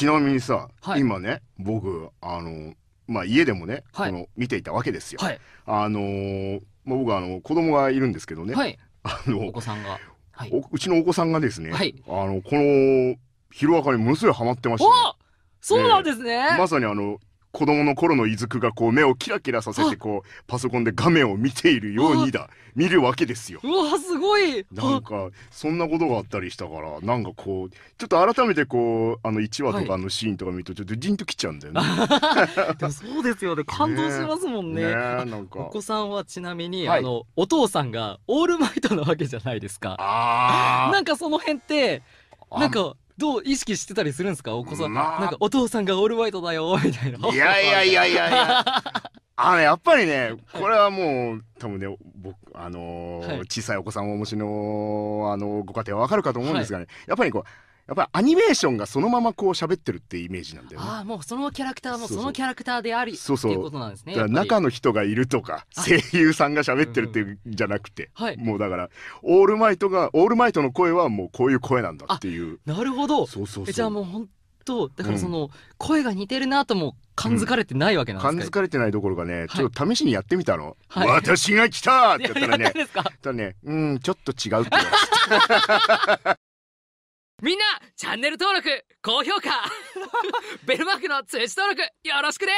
ちなみにさ、はい、今ね僕あのまあ家でもね、はい、この見ていたわけですよ。はい、あのまあ僕はあの子供がいるんですけどね、はい、あのお子さんが、はい、うちのお子さんがですね、はい、あのこの昼明かカにものすごいハマってまして、ね、そうなんですね、えー、まさにあの子供の頃のいずくがこう目をキラキラさせてこうパソコンで画面を見ているようにだ見るわけですよ。うわすごいなんかそんなことがあったりしたからなんかこうちょっと改めてこうあの1話とかのシーンとか見るとちょっとジンときちゃうんだよね。でもそうですよね 感動しますもんね。ねなんかお子さんはちなみに、はい、あのお父さんがオールマイトなわけじゃないですか。なんかその辺ってなんかどう意識してたりするんですかお子さん、まあ、なんかお父さんがオールバイトだよ みたいないやいやいやいやいや あのやっぱりねこれはもう多分ね僕あのーはい、小さいお子さんをお持ちの、あのー、ご家庭は分かるかと思うんですがね、はい、やっぱりこうやっぱりアニメーションがそのままこう喋ってるっていうイメージなんだよね。ああもうそのキャラクターもそのキャラクターでありそうそうっていうことなんですね。だから中の人がいるとか声優さんが喋ってるっていうんじゃなくて、はい、もうだからオールマイトがオールマイトの声はもうこういう声なんだっていう。なるほど。そうそうそう。じゃあもう本当だからその、声が似てるなとも感づかれてないわけなんですか、うん、感づかれてないどころかね、はい、ちょっと試しにやってみたの。はい、私が来たってやったらね。ただね、うんちょっと違うって言われて。みんなチャンネル登録高評価 ベルマークの通知登録よろしくね